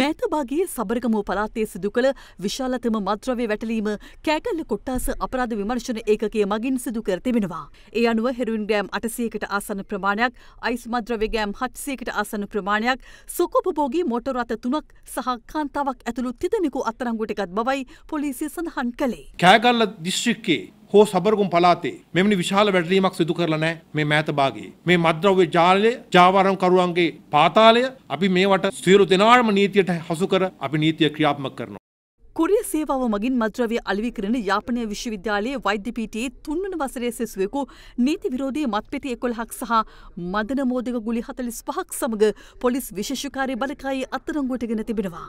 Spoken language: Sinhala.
මෑතබාගේ සබරගමූ පලාත්තේ සිදු කළ විශාලතම මද්‍රවය වැටලීම කෑකල්ල කොට්ටාස අපරාධ විමර්ශන ඒකගේ මගින් සිදු කර තිබෙනවා. ඒ අනුව හෙරුන් ගෑම් අටසයකට ආසන ප්‍රමාණයක් අයිස් මද්‍රව්‍ය ගෑම් හට්සයකට ආසන ප්‍රමාණයක් සොකොපබෝගී මොටරත තුනක් සහ කාන්තාවක් ඇතුළු තිදෙනෙකු අත්තරංගුටිකත් බවයි පොලිසිය සඳහන් කළේ. කෑගල්ල දිශ්‍රික්කේ හෝ සබරගුම් පලාතේ මෙමනි විශාල වැඩලීමක් සිදු කරලා නැහැ මේ මෑත භාගයේ. මේ මද්ද්‍රව්‍ය ජාලය, ජාවාරම් කරුවන්ගේ පාතාලය අපි මේවට සියලු දෙනාම නීතියට හසු කර අපි නීතිය ක්‍රියාත්මක කරනවා. කුරිය සේවාව මගින් මද්‍රව්‍ය අලවිකරන යාපනය විශ්වවිද්‍යාලයේ වෛද්‍යපීටයේ තුන්වන වසරේ සිසුවෙකු නීති විරෝධී මත්පෙති එකොළහක් සහ මදන මෝදක ගුලි හතලිස් පහක් සමඟ පොලිස් විශේෂකාරය බලකායේ අත්තරංගුවටගෙන තිබෙනවා.